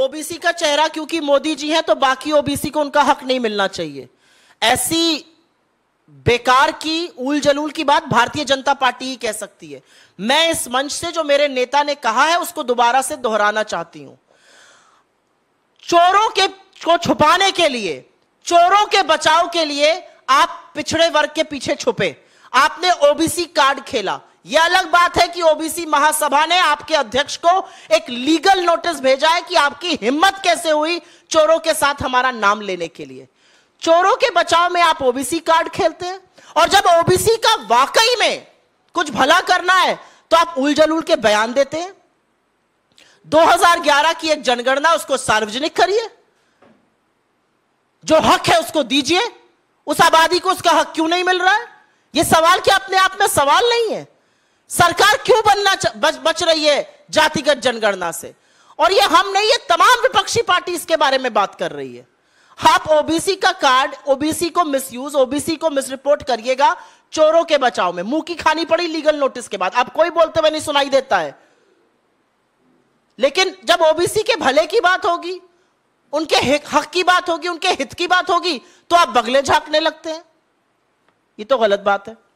OBC का चेहरा क्योंकि मोदी जी हैं तो बाकी ओबीसी को उनका हक नहीं मिलना चाहिए ऐसी बेकार की उल जलूल की बात भारतीय जनता पार्टी ही कह सकती है मैं इस मंच से जो मेरे नेता ने कहा है उसको दोबारा से दोहराना चाहती हूं चोरों के को छुपाने के लिए चोरों के बचाव के लिए आप पिछड़े वर्ग के पीछे छुपे आपने ओबीसी कार्ड खेला यह अलग बात है कि ओबीसी महासभा ने आपके अध्यक्ष को एक लीगल नोटिस भेजा है कि आपकी हिम्मत कैसे हुई चोरों के साथ हमारा नाम लेने के लिए चोरों के बचाव में आप ओबीसी कार्ड खेलते हैं और जब ओबीसी का वाकई में कुछ भला करना है तो आप उलझल उल के बयान देते हैं 2011 की एक जनगणना उसको सार्वजनिक करिए जो हक है उसको दीजिए उस आबादी को उसका हक क्यों नहीं मिल रहा है यह सवाल क्या अपने आप में सवाल नहीं है सरकार क्यों बनना बच, बच रही है जातिगत जनगणना से और ये हम नहीं ये तमाम विपक्षी पार्टी इसके बारे में बात कर रही है आप ओबीसी का कार्ड ओबीसी को मिसयूज ओबीसी को मिसरिपोर्ट करिएगा चोरों के बचाव में मुंह की खानी पड़ी लीगल नोटिस के बाद आप कोई बोलते हुए नहीं सुनाई देता है लेकिन जब ओबीसी के भले की बात होगी उनके हक की बात होगी उनके हित की बात होगी तो आप बगले झांकने लगते हैं ये तो गलत बात है